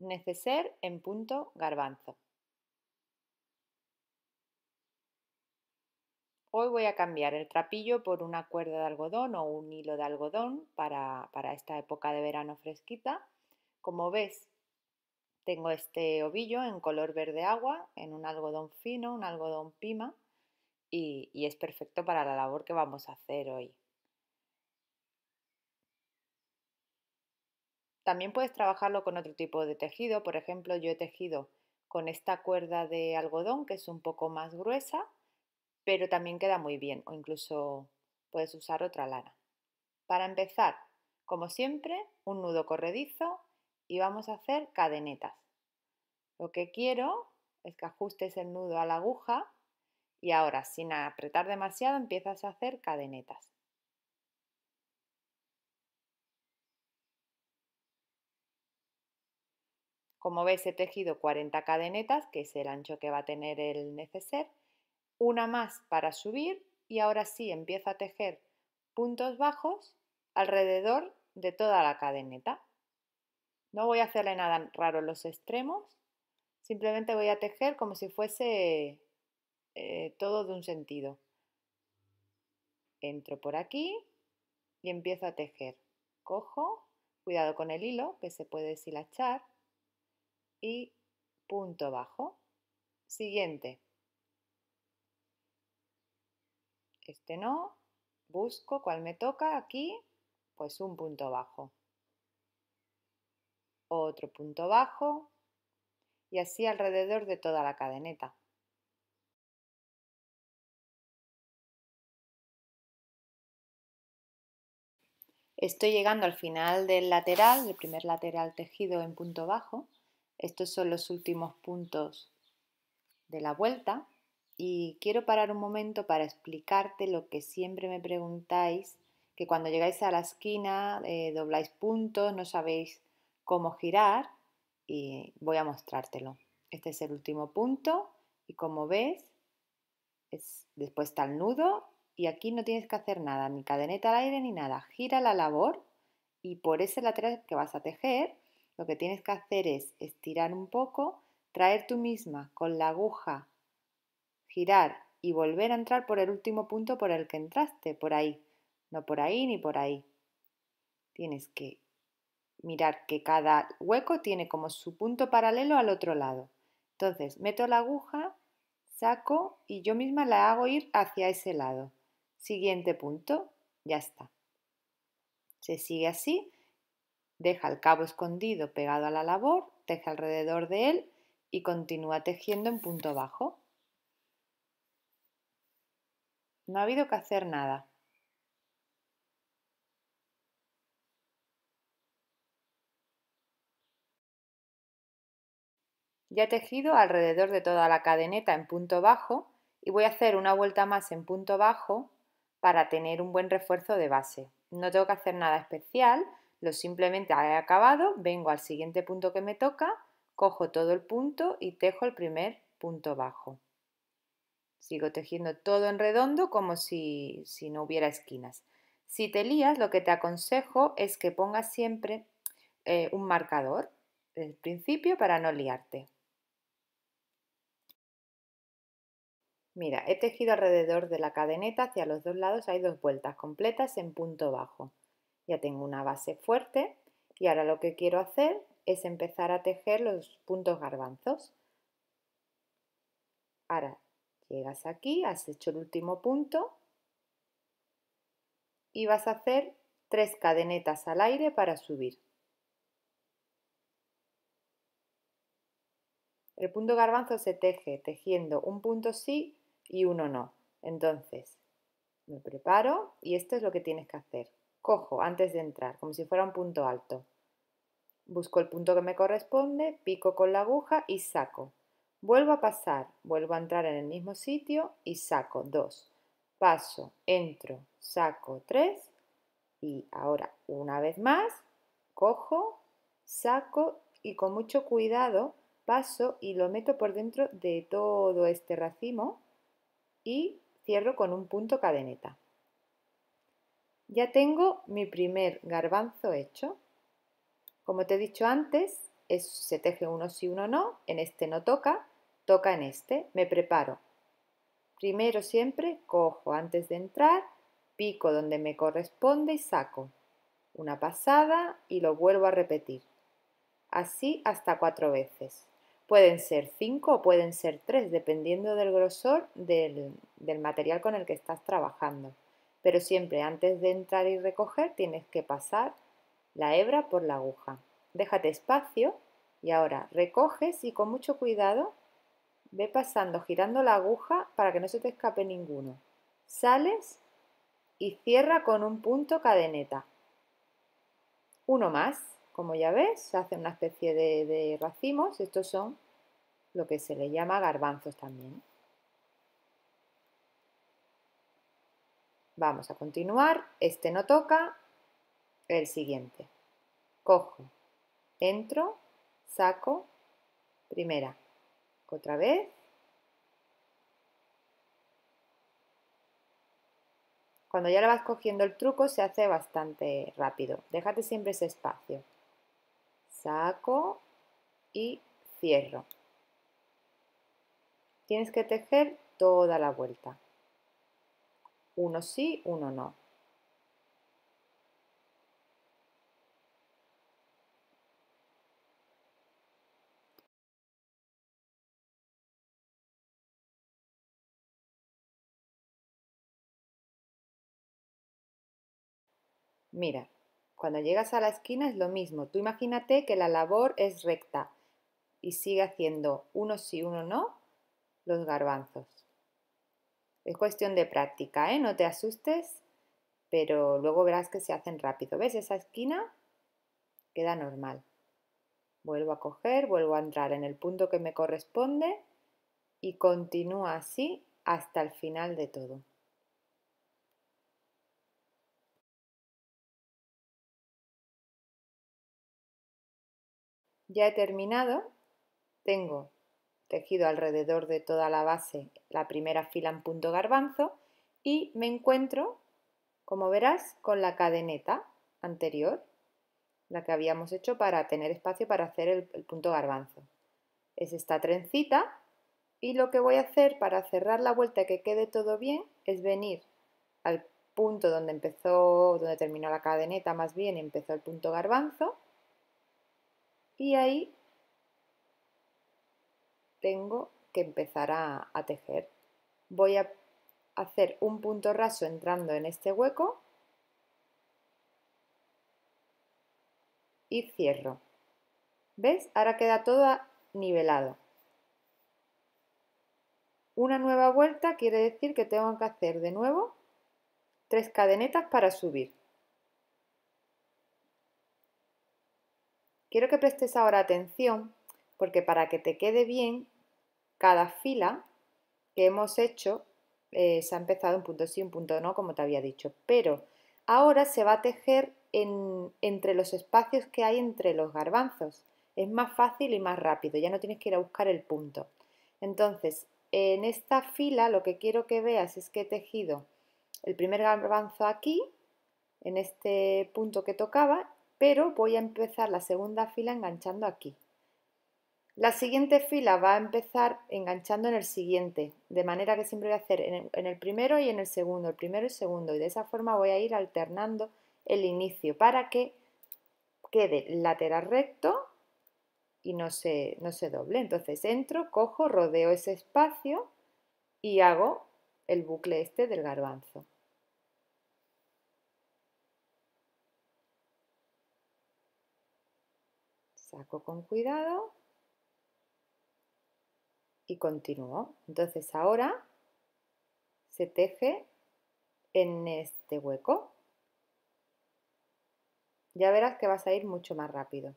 neceser en punto garbanzo. Hoy voy a cambiar el trapillo por una cuerda de algodón o un hilo de algodón para, esta época de verano fresquita. Como ves, tengo este ovillo en color verde agua, en un algodón fino, un algodón pima, y es perfecto para la labor que vamos a hacer hoy. También puedes trabajarlo con otro tipo de tejido, por ejemplo yo he tejido con esta cuerda de algodón que es un poco más gruesa, pero también queda muy bien o incluso puedes usar otra lana. Para empezar, como siempre, un nudo corredizo y vamos a hacer cadenetas. Lo que quiero es que ajustes el nudo a la aguja y ahora sin apretar demasiado empiezas a hacer cadenetas. Como veis he tejido 40 cadenetas, que es el ancho que va a tener el neceser, una más para subir y ahora sí empiezo a tejer puntos bajos alrededor de toda la cadeneta. No voy a hacerle nada raro en los extremos, simplemente voy a tejer como si fuese eh, todo de un sentido. Entro por aquí y empiezo a tejer. Cojo, cuidado con el hilo que se puede deshilachar, y punto bajo. Siguiente. Este no. Busco cuál me toca aquí, pues un punto bajo. Otro punto bajo. Y así alrededor de toda la cadeneta. Estoy llegando al final del lateral, del primer lateral tejido en punto bajo. Estos son los últimos puntos de la vuelta y quiero parar un momento para explicarte lo que siempre me preguntáis, que cuando llegáis a la esquina eh, dobláis puntos, no sabéis cómo girar y voy a mostrártelo. Este es el último punto y como ves, es, después está el nudo y aquí no tienes que hacer nada, ni cadeneta al aire ni nada. Gira la labor y por ese lateral que vas a tejer lo que tienes que hacer es estirar un poco, traer tú misma con la aguja, girar y volver a entrar por el último punto por el que entraste, por ahí, no por ahí ni por ahí. Tienes que mirar que cada hueco tiene como su punto paralelo al otro lado. Entonces, meto la aguja, saco y yo misma la hago ir hacia ese lado. Siguiente punto, ya está. Se sigue así Deja el cabo escondido pegado a la labor, teje alrededor de él y continúa tejiendo en punto bajo. No ha habido que hacer nada. Ya he tejido alrededor de toda la cadeneta en punto bajo y voy a hacer una vuelta más en punto bajo para tener un buen refuerzo de base. No tengo que hacer nada especial, lo simplemente he acabado, vengo al siguiente punto que me toca, cojo todo el punto y tejo el primer punto bajo. Sigo tejiendo todo en redondo como si, si no hubiera esquinas. Si te lías, lo que te aconsejo es que pongas siempre eh, un marcador del principio para no liarte. Mira, he tejido alrededor de la cadeneta hacia los dos lados, hay dos vueltas completas en punto bajo. Ya tengo una base fuerte y ahora lo que quiero hacer es empezar a tejer los puntos garbanzos. Ahora llegas aquí, has hecho el último punto y vas a hacer tres cadenetas al aire para subir. El punto garbanzo se teje tejiendo un punto sí y uno no. Entonces, me preparo y esto es lo que tienes que hacer. Cojo antes de entrar, como si fuera un punto alto. Busco el punto que me corresponde, pico con la aguja y saco. Vuelvo a pasar, vuelvo a entrar en el mismo sitio y saco dos, Paso, entro, saco tres y ahora una vez más, cojo, saco y con mucho cuidado paso y lo meto por dentro de todo este racimo y cierro con un punto cadeneta. Ya tengo mi primer garbanzo hecho. Como te he dicho antes, se teje uno sí, uno no. En este no toca, toca en este. Me preparo. Primero siempre cojo antes de entrar, pico donde me corresponde y saco. Una pasada y lo vuelvo a repetir. Así hasta cuatro veces. Pueden ser cinco o pueden ser tres, dependiendo del grosor del material con el que estás trabajando pero siempre antes de entrar y recoger tienes que pasar la hebra por la aguja. Déjate espacio y ahora recoges y con mucho cuidado ve pasando, girando la aguja para que no se te escape ninguno. Sales y cierra con un punto cadeneta. Uno más, como ya ves, se hace una especie de, de racimos. Estos son lo que se le llama garbanzos también. Vamos a continuar. Este no toca. El siguiente. Cojo. Entro. Saco. Primera. Otra vez. Cuando ya le vas cogiendo el truco se hace bastante rápido. Déjate siempre ese espacio. Saco y cierro. Tienes que tejer toda la vuelta uno sí, uno no. Mira, cuando llegas a la esquina es lo mismo. Tú imagínate que la labor es recta y sigue haciendo uno sí, uno no los garbanzos. Es cuestión de práctica, ¿eh? No te asustes, pero luego verás que se hacen rápido. ¿Ves esa esquina? Queda normal. Vuelvo a coger, vuelvo a entrar en el punto que me corresponde y continúa así hasta el final de todo. Ya he terminado. Tengo tejido alrededor de toda la base, la primera fila en punto garbanzo y me encuentro, como verás, con la cadeneta anterior, la que habíamos hecho para tener espacio para hacer el, punto garbanzo. Es esta trencita y lo que voy a hacer para cerrar la vuelta que quede todo bien es venir al punto donde empezó, donde terminó la cadeneta más bien, empezó el punto garbanzo y ahí tengo que empezar a, tejer. Voy a hacer un punto raso entrando en este hueco y cierro. ¿Ves? Ahora queda todo nivelado. Una nueva vuelta quiere decir que tengo que hacer de nuevo tres cadenetas para subir. Quiero que prestes ahora atención porque para que te quede bien, cada fila que hemos hecho eh, se ha empezado un punto sí, un punto no, como te había dicho, pero ahora se va a tejer entre los espacios que hay entre los garbanzos. Es más fácil y más rápido, ya no tienes que ir a buscar el punto. Entonces, en esta fila lo que quiero que veas es que he tejido el primer garbanzo aquí, en este punto que tocaba, pero voy a empezar la segunda fila enganchando aquí. La siguiente fila va a empezar enganchando en el siguiente, de manera que siempre voy a hacer en el, primero y en el segundo, el primero y el segundo, y de esa forma voy a ir alternando el inicio para que quede lateral recto y no se, no se doble. Entonces entro, cojo, rodeo ese espacio y hago el bucle este del garbanzo. Saco con cuidado y continúo. Entonces ahora se teje en este hueco. Ya verás que vas a ir mucho más rápido.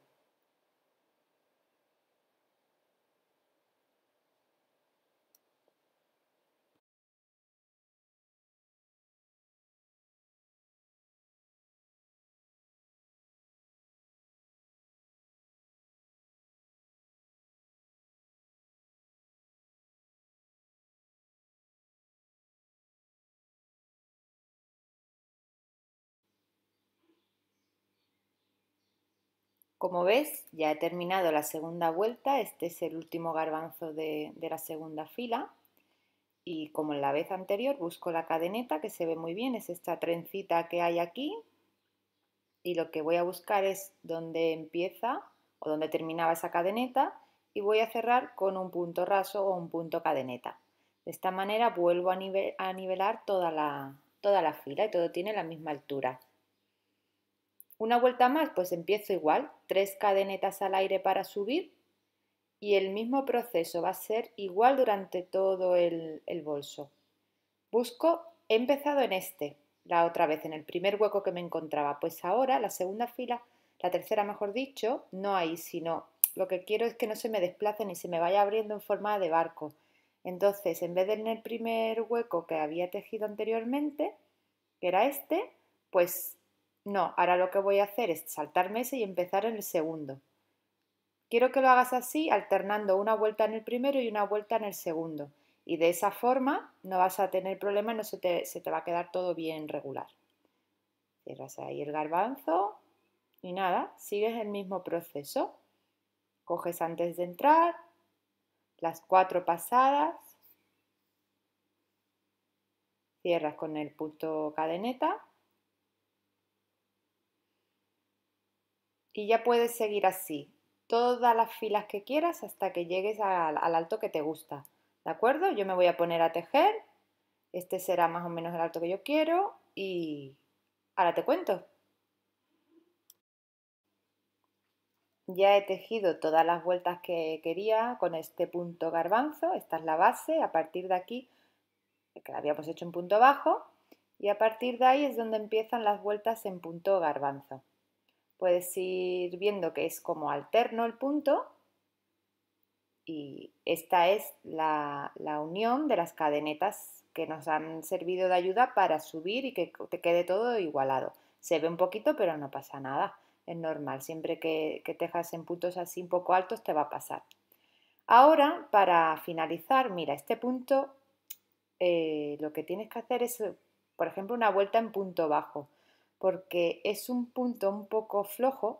Como ves, ya he terminado la segunda vuelta, este es el último garbanzo de, la segunda fila y como en la vez anterior busco la cadeneta que se ve muy bien, es esta trencita que hay aquí y lo que voy a buscar es donde empieza o donde terminaba esa cadeneta y voy a cerrar con un punto raso o un punto cadeneta. De esta manera vuelvo a, nivelar toda la fila y todo tiene la misma altura. Una vuelta más, pues empiezo igual, tres cadenetas al aire para subir y el mismo proceso va a ser igual durante todo el, bolso. Busco, he empezado en este, la otra vez, en el primer hueco que me encontraba, pues ahora la segunda fila, la tercera mejor dicho, no hay, sino lo que quiero es que no se me desplace ni se me vaya abriendo en forma de barco. Entonces, en vez de en el primer hueco que había tejido anteriormente, que era este, pues no, ahora lo que voy a hacer es saltarme ese y empezar en el segundo. Quiero que lo hagas así, alternando una vuelta en el primero y una vuelta en el segundo. Y de esa forma no vas a tener problemas, no se te, se te va a quedar todo bien regular. Cierras ahí el garbanzo y nada, sigues el mismo proceso. Coges antes de entrar, las cuatro pasadas, cierras con el punto cadeneta Y ya puedes seguir así, todas las filas que quieras hasta que llegues al, alto que te gusta. ¿De acuerdo? Yo me voy a poner a tejer. Este será más o menos el alto que yo quiero y ahora te cuento. Ya he tejido todas las vueltas que quería con este punto garbanzo. Esta es la base. A partir de aquí, que la habíamos hecho en punto bajo, y a partir de ahí es donde empiezan las vueltas en punto garbanzo puedes ir viendo que es como alterno el punto y esta es la, la, unión de las cadenetas que nos han servido de ayuda para subir y que te quede todo igualado. Se ve un poquito, pero no pasa nada. Es normal, siempre que, tejas en puntos así un poco altos te va a pasar. Ahora, para finalizar, mira, este punto eh, lo que tienes que hacer es, por ejemplo, una vuelta en punto bajo porque es un punto un poco flojo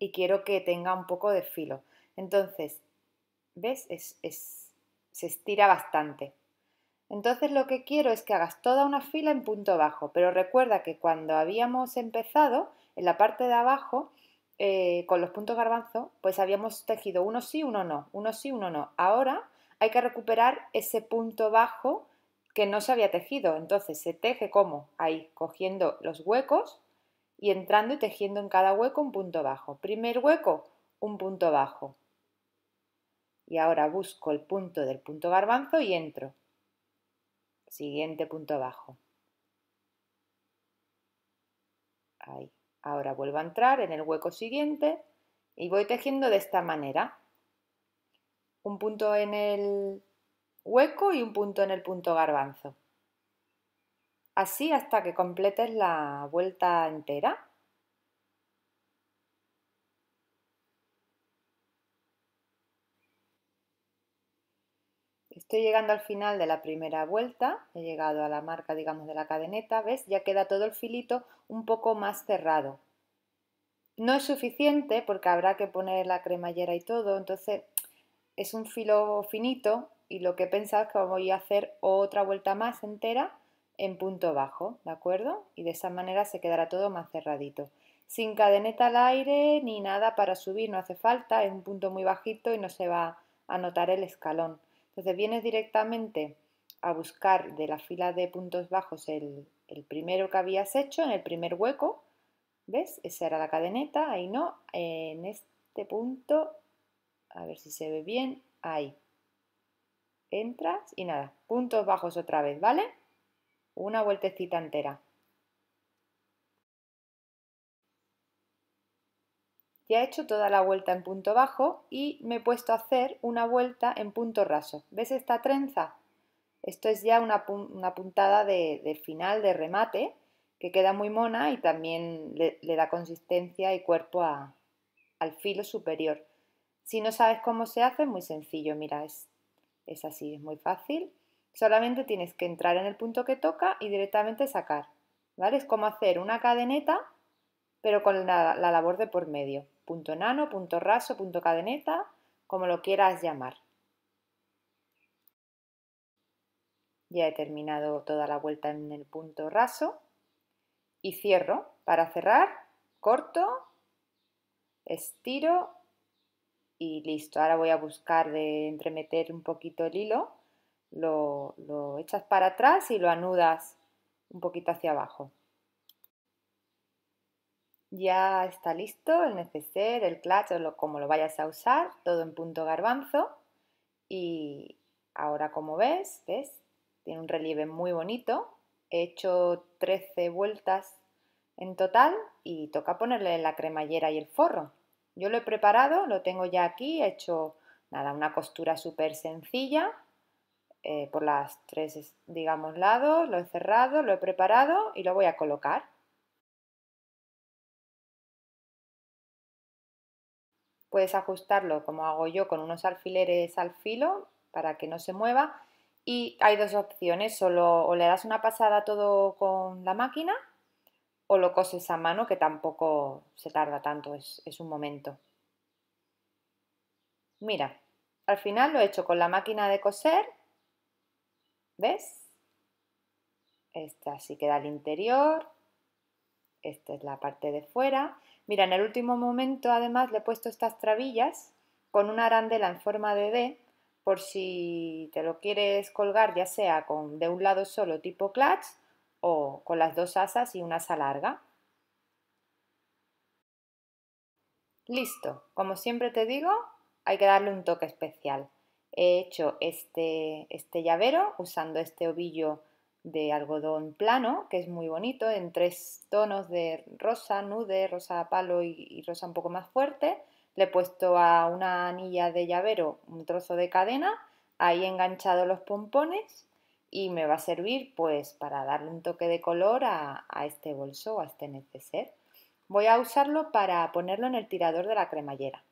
y quiero que tenga un poco de filo. Entonces, ¿ves? Es, es, se estira bastante. Entonces lo que quiero es que hagas toda una fila en punto bajo, pero recuerda que cuando habíamos empezado, en la parte de abajo, eh, con los puntos garbanzo, pues habíamos tejido uno sí, uno no, uno sí, uno no. Ahora hay que recuperar ese punto bajo que no se había tejido. Entonces se teje como ahí, cogiendo los huecos y entrando y tejiendo en cada hueco un punto bajo. Primer hueco, un punto bajo. Y ahora busco el punto del punto garbanzo y entro. Siguiente punto bajo. Ahí. Ahora vuelvo a entrar en el hueco siguiente y voy tejiendo de esta manera. Un punto en el hueco y un punto en el punto garbanzo. Así hasta que completes la vuelta entera. Estoy llegando al final de la primera vuelta, he llegado a la marca, digamos, de la cadeneta, ¿ves? Ya queda todo el filito un poco más cerrado. No es suficiente porque habrá que poner la cremallera y todo, entonces es un filo finito y lo que he pensado es que voy a hacer otra vuelta más entera en punto bajo, ¿de acuerdo? Y de esa manera se quedará todo más cerradito. Sin cadeneta al aire ni nada para subir, no hace falta, es un punto muy bajito y no se va a notar el escalón. Entonces vienes directamente a buscar de la fila de puntos bajos el, el primero que habías hecho, en el primer hueco, ¿ves? Esa era la cadeneta, ahí no, en este punto, a ver si se ve bien, ahí entras y nada, puntos bajos otra vez, ¿vale? Una vueltecita entera. Ya he hecho toda la vuelta en punto bajo y me he puesto a hacer una vuelta en punto raso. ¿Ves esta trenza? Esto es ya una, puntada de, final, de remate, que queda muy mona y también le, da consistencia y cuerpo al filo superior. Si no sabes cómo se hace, muy sencillo. Mira, esto. Es así, es muy fácil. Solamente tienes que entrar en el punto que toca y directamente sacar. ¿Vale? Es como hacer una cadeneta, pero con la, la labor de por medio. Punto nano, punto raso, punto cadeneta, como lo quieras llamar. Ya he terminado toda la vuelta en el punto raso y cierro. Para cerrar, corto, estiro y listo. Ahora voy a buscar de entremeter un poquito el hilo, lo, echas para atrás y lo anudas un poquito hacia abajo. Ya está listo el neceser, el clutch o como lo vayas a usar, todo en punto garbanzo. Y ahora como ves, ves, tiene un relieve muy bonito. He hecho 13 vueltas en total y toca ponerle la cremallera y el forro. Yo lo he preparado, lo tengo ya aquí, he hecho nada, una costura súper sencilla eh, por las tres, digamos, lados, lo he cerrado, lo he preparado y lo voy a colocar. Puedes ajustarlo como hago yo con unos alfileres al filo para que no se mueva y hay dos opciones, solo o le das una pasada todo con la máquina o lo coses a mano que tampoco se tarda tanto, es, un momento. Mira, al final lo he hecho con la máquina de coser, ¿ves? Esta así queda el interior, esta es la parte de fuera. Mira, en el último momento además le he puesto estas trabillas con una arandela en forma de D por si te lo quieres colgar ya sea con de un lado solo tipo clutch o con las dos asas y una asa larga. Listo, como siempre te digo, hay que darle un toque especial. He hecho este, este llavero usando este ovillo de algodón plano, que es muy bonito, en tres tonos de rosa, nude, rosa palo y, y, rosa un poco más fuerte. Le he puesto a una anilla de llavero un trozo de cadena, ahí he enganchado los pompones y me va a servir pues para darle un toque de color a, este bolso o a este neceser. Voy a usarlo para ponerlo en el tirador de la cremallera.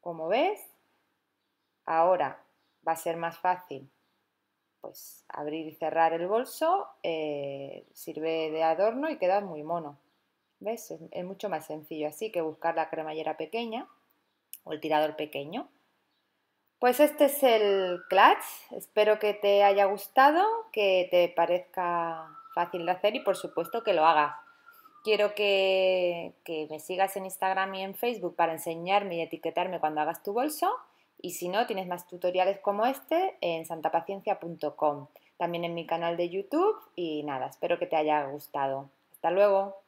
Como ves, ahora va a ser más fácil pues abrir y cerrar el bolso, eh, sirve de adorno y queda muy mono. ¿Ves? es mucho más sencillo así que buscar la cremallera pequeña o el tirador pequeño. Pues este es el clutch, espero que te haya gustado, que te parezca fácil de hacer y por supuesto que lo hagas. Quiero que, me sigas en Instagram y en Facebook para enseñarme y etiquetarme cuando hagas tu bolso y si no, tienes más tutoriales como este en santapaciencia.com, también en mi canal de YouTube y nada, espero que te haya gustado. Hasta luego.